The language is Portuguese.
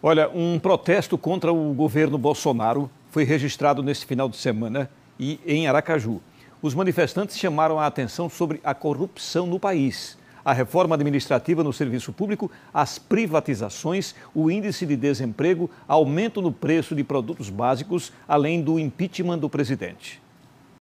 Olha, um protesto contra o governo Bolsonaro foi registrado neste final de semana e em Aracaju. Os manifestantes chamaram a atenção sobre a corrupção no país. A reforma administrativa no serviço público, as privatizações, o índice de desemprego, aumento no preço de produtos básicos, além do impeachment do presidente.